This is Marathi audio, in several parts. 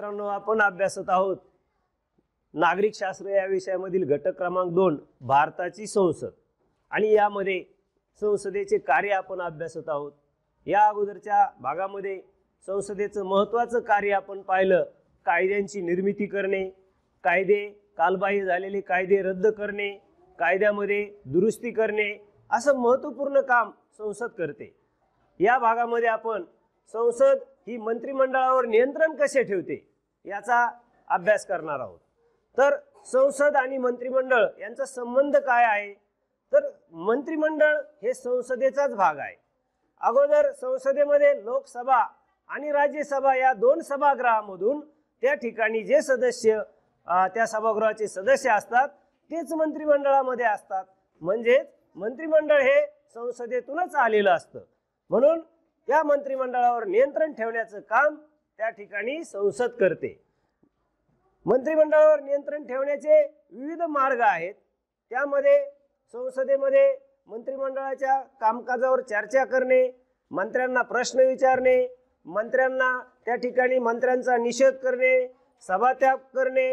मित्रांनो आपण अभ्यासत आहोत नागरिक शास्त्र या विषयामधील घटक क्रमांक दोन भारताची संसद आणि यामध्ये संसदेचे कार्य आपण अभ्यासत आहोत या अगोदरच्या भागामध्ये संसदेचं महत्त्वाचं कार्य आपण पाहिलं कायद्यांची निर्मिती करणे कायदे कालबाह्य झालेले कायदे रद्द करणे कायद्यामध्ये दुरुस्ती करणे असं महत्त्वपूर्ण काम संसद करते या भागामध्ये आपण संसद ही मंत्रिमंडळावर नियंत्रण कसे ठेवते याचा अभ्यास करणार आहोत तर संसद आणि मंत्रिमंडळ यांचा संबंध काय आहे तर मंत्रिमंडळ हे संसदेचाच भाग आहे अगोदर संसदेमध्ये लोकसभा आणि राज्यसभा या दोन सभागृहामधून त्या ठिकाणी जे सदस्य त्या सभागृहाचे सदस्य असतात तेच मंत्रिमंडळामध्ये असतात म्हणजेच मंत्रिमंडळ हे संसदेतूनच आलेलं असतं म्हणून त्या मंत्रिमंडळावर नियंत्रण ठेवण्याचं काम त्या ठिकाणी संसद करते मंत्रिमंडळावर नियंत्रण ठेवण्याचे विविध मार्ग आहेत त्यामध्ये संसदेमध्ये मंत्रिमंडळाच्या कामकाजावर चर्चा करणे मंत्र्यांना प्रश्न विचारणे मंत्र्यांना त्या ठिकाणी मंत्र्यांचा निषेध करणे सभात्याग करणे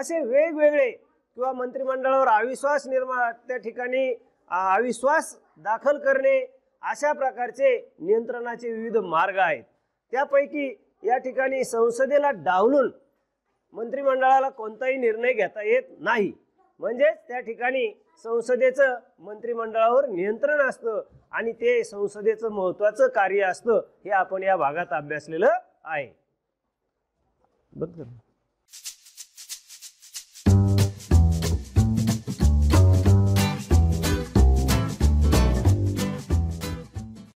असे वेगवेगळे किंवा मंत्रिमंडळावर अविश्वास निर्माण त्या ठिकाणी अविश्वास दाखल करणे अशा प्रकारचे नियंत्रणाचे विविध मार्ग आहेत त्यापैकी या ठिकाणी संसदेला डावलून मंत्रिमंडळाला कोणताही निर्णय घेता येत नाही म्हणजेच त्या ठिकाणी संसदेचं मंत्रिमंडळावर नियंत्रण असतं आणि ते संसदेचं महत्त्वाचं कार्य असतं हे आपण या भागात अभ्यासलेलं आहे बघ